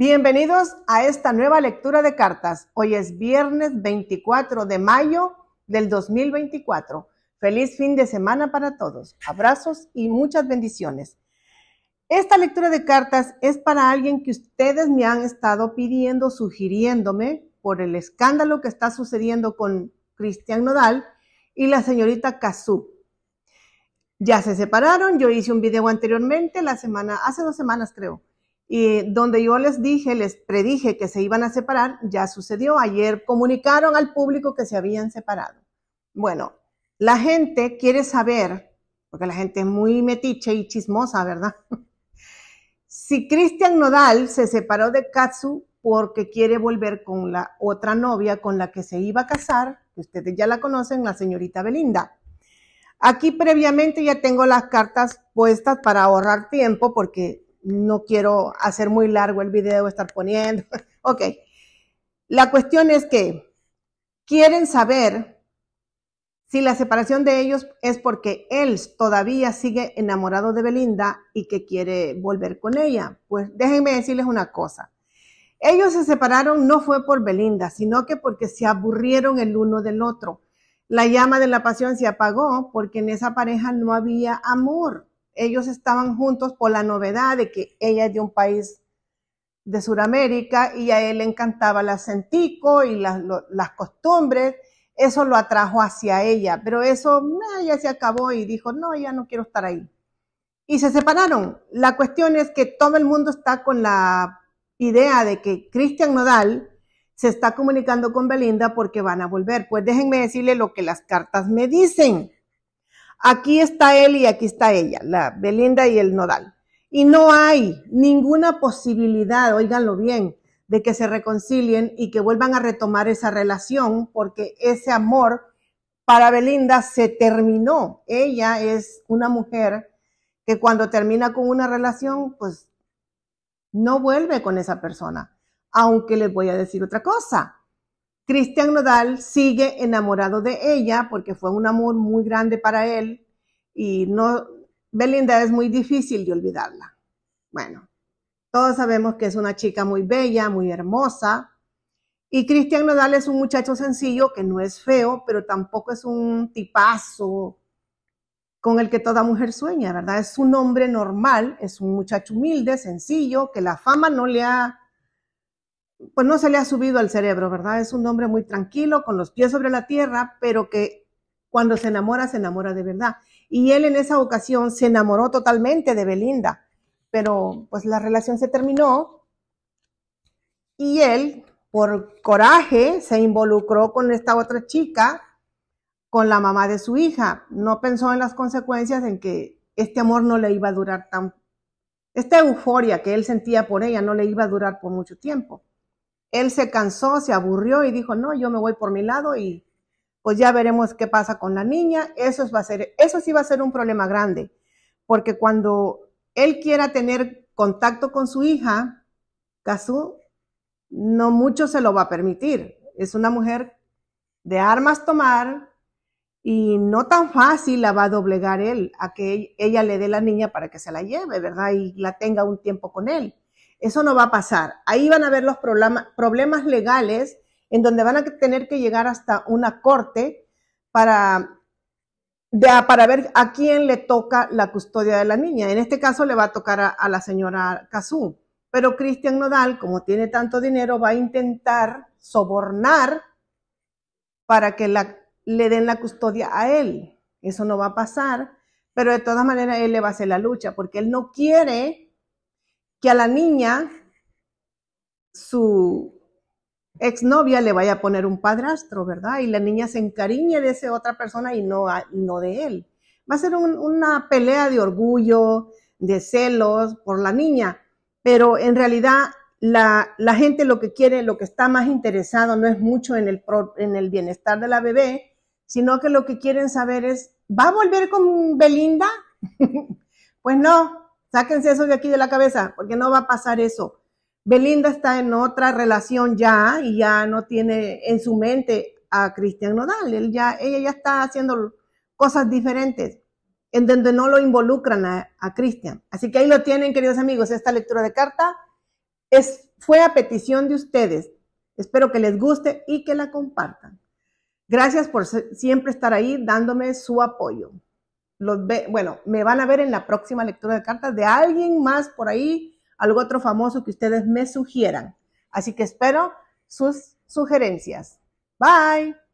Bienvenidos a esta nueva lectura de cartas. Hoy es viernes 24 de mayo del 2024. Feliz fin de semana para todos. Abrazos y muchas bendiciones. Esta lectura de cartas es para alguien que ustedes me han estado pidiendo, sugiriéndome por el escándalo que está sucediendo con Cristian Nodal y la señorita Kazú. Ya se separaron, yo hice un video anteriormente, la semana, hace dos semanas creo y donde yo les dije, les predije que se iban a separar, ya sucedió. Ayer comunicaron al público que se habían separado. Bueno, la gente quiere saber, porque la gente es muy metiche y chismosa, ¿verdad? si Cristian Nodal se separó de Katsu porque quiere volver con la otra novia con la que se iba a casar, que ustedes ya la conocen, la señorita Belinda. Aquí previamente ya tengo las cartas puestas para ahorrar tiempo porque no quiero hacer muy largo el video, estar poniendo. ok, la cuestión es que quieren saber si la separación de ellos es porque él todavía sigue enamorado de Belinda y que quiere volver con ella. Pues déjenme decirles una cosa. Ellos se separaron no fue por Belinda, sino que porque se aburrieron el uno del otro. La llama de la pasión se apagó porque en esa pareja no había amor ellos estaban juntos por la novedad de que ella es de un país de Sudamérica y a él le encantaba el acentico y las, las costumbres. Eso lo atrajo hacia ella, pero eso ya se acabó y dijo, no, ya no quiero estar ahí. Y se separaron. La cuestión es que todo el mundo está con la idea de que Cristian Nodal se está comunicando con Belinda porque van a volver. Pues déjenme decirle lo que las cartas me dicen. Aquí está él y aquí está ella, la Belinda y el Nodal. Y no hay ninguna posibilidad, oíganlo bien, de que se reconcilien y que vuelvan a retomar esa relación, porque ese amor para Belinda se terminó. Ella es una mujer que cuando termina con una relación, pues no vuelve con esa persona. Aunque les voy a decir otra cosa, Cristian Nodal sigue enamorado de ella porque fue un amor muy grande para él y no, Belinda es muy difícil de olvidarla. Bueno, todos sabemos que es una chica muy bella, muy hermosa. Y Cristian Nodal es un muchacho sencillo que no es feo, pero tampoco es un tipazo con el que toda mujer sueña, ¿verdad? Es un hombre normal, es un muchacho humilde, sencillo, que la fama no le ha pues no se le ha subido al cerebro, ¿verdad? Es un hombre muy tranquilo, con los pies sobre la tierra, pero que cuando se enamora, se enamora de verdad. Y él en esa ocasión se enamoró totalmente de Belinda, pero pues la relación se terminó y él, por coraje, se involucró con esta otra chica, con la mamá de su hija. No pensó en las consecuencias, en que este amor no le iba a durar tan... Esta euforia que él sentía por ella no le iba a durar por mucho tiempo. Él se cansó, se aburrió y dijo, no, yo me voy por mi lado y pues ya veremos qué pasa con la niña. Eso, va a ser, eso sí va a ser un problema grande, porque cuando él quiera tener contacto con su hija, Kazú, no mucho se lo va a permitir. Es una mujer de armas tomar y no tan fácil la va a doblegar él a que ella le dé la niña para que se la lleve, ¿verdad? Y la tenga un tiempo con él. Eso no va a pasar. Ahí van a haber los problemas legales en donde van a tener que llegar hasta una corte para, para ver a quién le toca la custodia de la niña. En este caso le va a tocar a, la señora Cazú. Pero Cristian Nodal, como tiene tanto dinero, va a intentar sobornar para que le den la custodia a él. Eso no va a pasar, pero de todas maneras él le va a hacer la lucha porque él no quiere que a la niña su exnovia le vaya a poner un padrastro, ¿verdad? Y la niña se encariñe de esa otra persona y no, no de él. Va a ser una pelea de orgullo, de celos por la niña, pero en realidad la, la, gente lo que quiere, lo que está más interesado no es mucho en el, en el bienestar de la bebé, sino que lo que quieren saber es, ¿va a volver con Belinda? pues no, Sáquense eso de aquí de la cabeza, porque no va a pasar eso. Belinda está en otra relación ya y ya no tiene en su mente a Cristian Nodal. ya, ella ya está haciendo cosas diferentes en donde no lo involucran a, Cristian. Así que ahí lo tienen, queridos amigos, esta lectura de carta es, fue a petición de ustedes. Espero que les guste y que la compartan. Gracias por siempre estar ahí dándome su apoyo bueno, me van a ver en la próxima lectura de cartas de alguien más por ahí, algo otro famoso que ustedes me sugieran. Así que espero sus sugerencias. Bye.